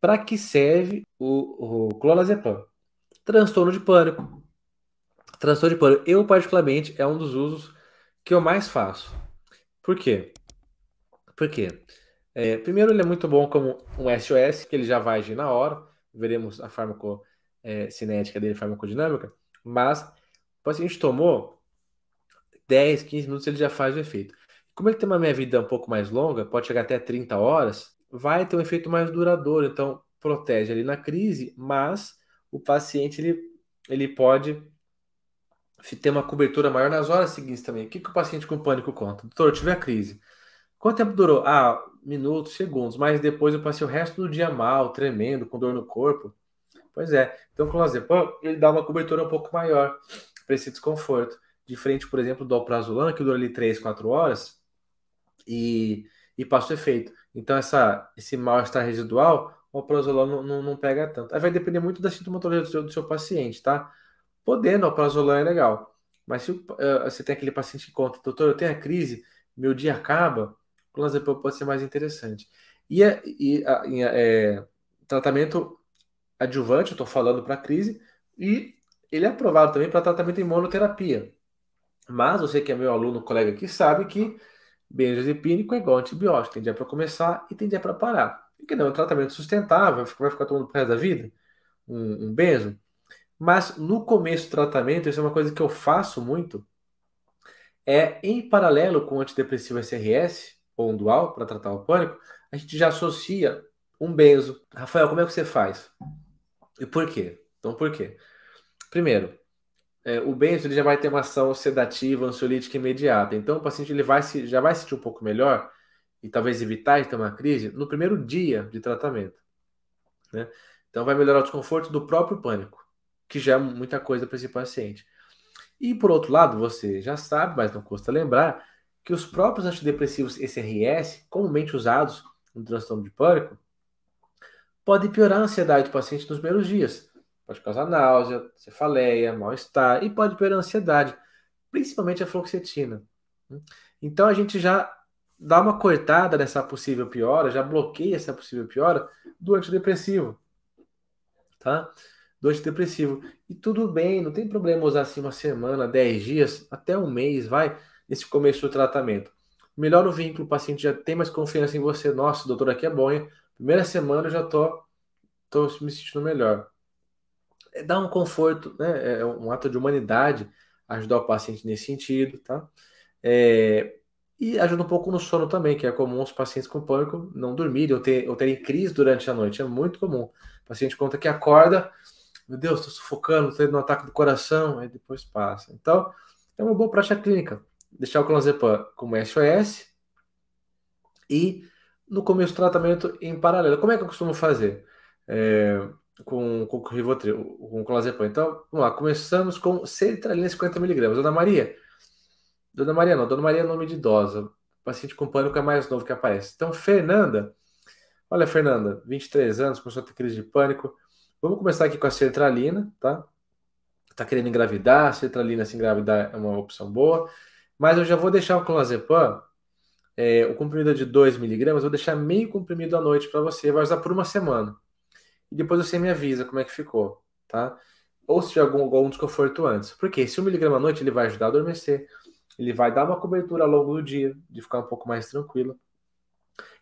para que serve o, o clonazepam? Transtorno de pânico. Transtorno de pânico, eu particularmente, é um dos usos que eu mais faço. Por quê? Porque, é, primeiro, ele é muito bom como um SOS, que ele já vai agir na hora, veremos a farmacocinética é, dele, a farmacodinâmica, mas o paciente tomou 10, 15 minutos, ele já faz o efeito. Como ele tem uma meia-vida um pouco mais longa, pode chegar até 30 horas, vai ter um efeito mais duradouro. Então, protege ali na crise, mas o paciente ele, ele pode ter uma cobertura maior nas horas seguintes também. O que, que o paciente com pânico conta? Doutor, eu tive a crise. Quanto tempo durou? Ah, minutos, segundos, mas depois eu passei o resto do dia mal, tremendo, com dor no corpo. Pois é. Então, o clonazepam, ele dá uma cobertura um pouco maior para esse desconforto. Diferente, por exemplo, do alprazolam, que dura ali 3, 4 horas e, e passa o efeito. Então, essa, esse mal-estar residual, o prazolol não, não, não, pega tanto. Aí vai depender muito da sintomatologia do seu, do seu paciente, tá? Podendo, o prazolol é legal. Mas se uh, você tem aquele paciente que conta, doutor, eu tenho a crise, meu dia acaba, o clonazepam pode ser mais interessante. E, e, a, e a, é, tratamento adjuvante, eu estou falando para crise, e ele é aprovado também para tratamento em monoterapia. Mas você que é meu aluno, colega aqui, sabe que benzodiazepínico é igual antibiótico, tem dia para começar e tem dia para parar. E que não é um tratamento sustentável, vai ficar tomando pro resto da vida, um, um benzo. Mas no começo do tratamento, isso é uma coisa que eu faço muito, é em paralelo com o antidepressivo SRS, ou um dual, para tratar o pânico, a gente já associa um benzo. Rafael, como é que você faz? E por quê? Então, por quê? Primeiro, é, o benzo ele já vai ter uma ação sedativa, ansiolítica imediata. Então o paciente ele vai se, já vai se sentir um pouco melhor e talvez evitar de ter uma crise no primeiro dia de tratamento. Né? Então vai melhorar o desconforto do próprio pânico, que já é muita coisa para esse paciente. E por outro lado, você já sabe, mas não custa lembrar, que os próprios antidepressivos SRS, comumente usados no transtorno de pânico, podem piorar a ansiedade do paciente nos primeiros dias Pode causar náusea, cefaleia, mal-estar e pode piorar ansiedade, principalmente a fluoxetina. Né? Então a gente já dá uma cortada nessa possível piora, já bloqueia essa possível piora do antidepressivo. Tá? Do antidepressivo. E tudo bem, não tem problema usar assim uma semana, dez dias, até um mês, vai, nesse começo do tratamento. Melhora o vínculo, o paciente já tem mais confiança em você. Nossa, doutor aqui é bom, hein? Primeira semana eu já tô, tô me sentindo melhor. É dá um conforto, né? É um ato de humanidade ajudar o paciente nesse sentido, tá? É, e ajuda um pouco no sono também, que é comum os pacientes com pânico não dormirem ou, ter, ou terem crise durante a noite. É muito comum. O paciente conta que acorda, meu Deus, estou sufocando, estou tendo um ataque do coração, aí depois passa. Então, é uma boa prática clínica. Deixar o clonazepam como SOS e no começo do tratamento em paralelo. Como é que eu costumo fazer? É, com o Rivotril, com o Então, vamos lá, começamos com sertralina 50mg. Dona Maria, Dona Maria não, Dona Maria é nome de idosa, paciente com pânico é mais novo que aparece. Então, Fernanda, olha, Fernanda, 23 anos, começou a ter crise de pânico. Vamos começar aqui com a sertralina, tá? Tá querendo engravidar, sertralina se engravidar é uma opção boa. Mas eu já vou deixar o Clazepam, é, o comprimido de 2mg, vou deixar meio comprimido à noite para você, vai usar por uma semana e depois você me avisa como é que ficou, tá? Ou se tiver algum, algum desconforto antes. Porque esse 1mg à noite ele vai ajudar a adormecer, ele vai dar uma cobertura ao longo do dia, de ficar um pouco mais tranquilo.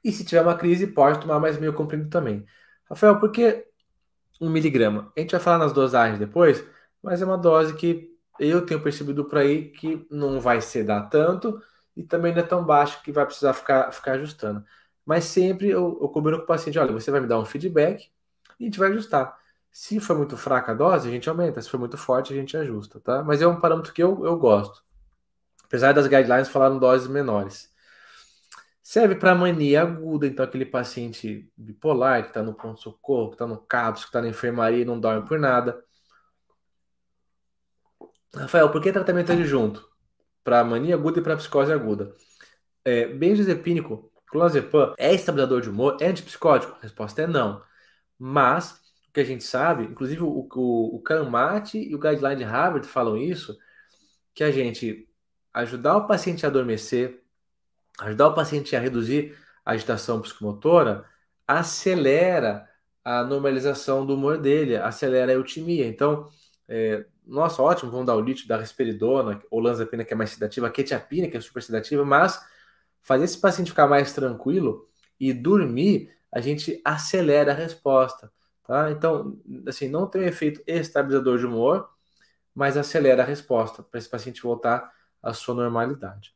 E se tiver uma crise, pode tomar mais meio comprimido também. Rafael, por que 1mg? A gente vai falar nas dosagens depois, mas é uma dose que eu tenho percebido por aí que não vai sedar tanto e também não é tão baixo que vai precisar ficar, ficar ajustando. Mas sempre eu, eu combino com o paciente: olha, você vai me dar um feedback e a gente vai ajustar. Se foi muito fraca a dose, a gente aumenta. Se foi muito forte, a gente ajusta, tá? Mas é um parâmetro que eu, eu gosto. Apesar das guidelines falaram doses menores. Serve para mania aguda, então aquele paciente bipolar que está no pronto-socorro, que está no CAPS, que está na enfermaria e não dorme por nada. Rafael, por que tratamento adjunto? Para mania aguda e para psicose aguda. É, benzodiazepínico, clonazepam, é estabilizador de humor? É antipsicótico? A resposta é não. Mas o que a gente sabe, inclusive o, o, o Kanmati e o Guideline de Harvard falam isso, que a gente ajudar o paciente a adormecer, ajudar o paciente a reduzir a agitação psicomotora, acelera a normalização do humor dele, acelera a eutimia. Então, é, nossa, ótimo, vamos dar o lítio, dar risperidona, ou lanzapina, que é mais sedativa, a quetiapina, que é super sedativa, mas fazer esse paciente ficar mais tranquilo e dormir a gente acelera a resposta. Tá? Então, assim, não tem um efeito estabilizador de humor, mas acelera a resposta para esse paciente voltar à sua normalidade.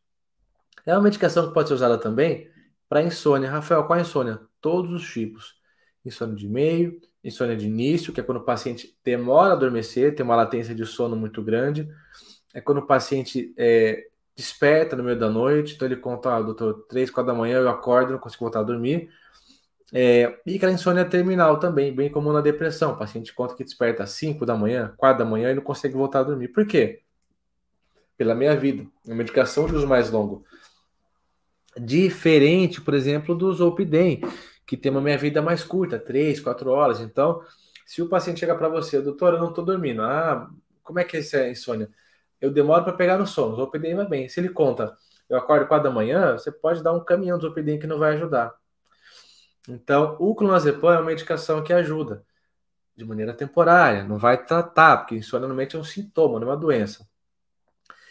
É uma medicação que pode ser usada também para insônia. Rafael, qual é a insônia? Todos os tipos. Insônia de meio, insônia de início, que é quando o paciente demora a adormecer, tem uma latência de sono muito grande. É quando o paciente é, desperta no meio da noite, então ele conta, ah, doutor, 3, 4 da manhã eu acordo, não consigo voltar a dormir. É, e aquela insônia terminal também, bem comum na depressão. O paciente conta que desperta às 5 da manhã, 4 da manhã e não consegue voltar a dormir. Por quê? Pela meia-vida. a medicação de é uso mais longo. Diferente, por exemplo, do Zolpidem, que tem uma meia-vida mais curta, 3, 4 horas. Então, se o paciente chega para você, doutor, eu não estou dormindo. Ah, como é que é essa insônia? Eu demoro para pegar no sono. O Zolpidem vai bem. Se ele conta, eu acordo 4 da manhã, você pode dar um caminhão do Zolpidem que não vai ajudar então, o clonazepam é uma medicação que ajuda de maneira temporária, não vai tratar, porque insônia normalmente é um sintoma, não é uma doença.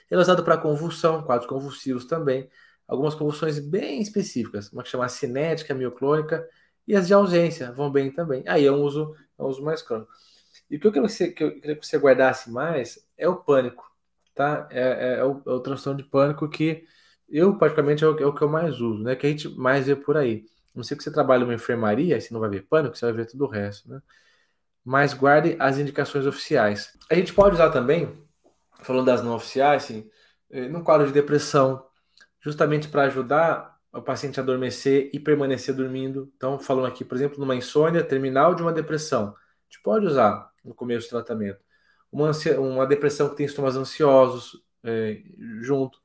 Ele é usado para convulsão, quadros convulsivos também, algumas convulsões bem específicas, uma que chama cinética, mioclônica, e as de ausência vão bem também. Aí é um uso, é um uso mais crônico. E o que eu queria que você, que eu que você guardasse mais é o pânico, tá? É, é, é, o, é o transtorno de pânico que eu, particularmente, é o, é o que eu mais uso, né? Que a gente mais vê por aí não sei que você trabalhe numa enfermaria, você não vai ver pânico, você vai ver tudo o resto, né? Mas guarde as indicações oficiais. A gente pode usar também, falando das não oficiais, assim, eh, num quadro de depressão, justamente para ajudar o paciente a adormecer e permanecer dormindo. Então, falando aqui, por exemplo, numa insônia terminal de uma depressão, a gente pode usar no começo do tratamento. Uma, uma depressão que tem sintomas ansiosos é, junto,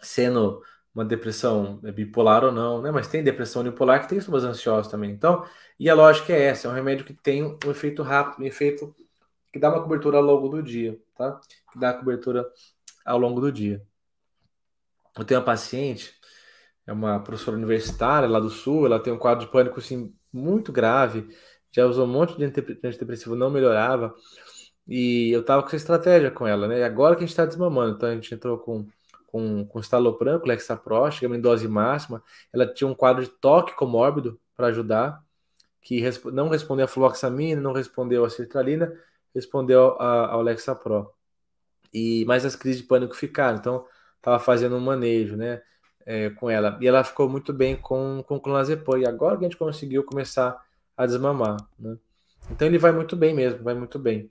sendo uma depressão né, bipolar ou não, né? Mas tem depressão bipolar que tem sintomas ansiosos também. Então, e a lógica é essa, é um remédio que tem um efeito rápido, um efeito que dá uma cobertura ao longo do dia, tá? Que dá cobertura ao longo do dia. Eu tenho uma paciente, é uma professora universitária lá do Sul, ela tem um quadro de pânico assim muito grave, já usou um monte de antidepressivo, não melhorava. E eu tava com essa estratégia com ela, né? E agora que a gente tá desmamando, então a gente entrou com com, com estalopram, com lexapro, chegamos em dose máxima. Ela tinha um quadro de toque comórbido para ajudar, que resp não respondeu a fluoxamina, não respondeu a sertralina, respondeu ao lexapro. E, mas as crises de pânico ficaram, então estava fazendo um manejo, né? É, com ela. E ela ficou muito bem com, com clonazepam. E agora que a gente conseguiu começar a desmamar, né? Então ele vai muito bem mesmo, vai muito bem.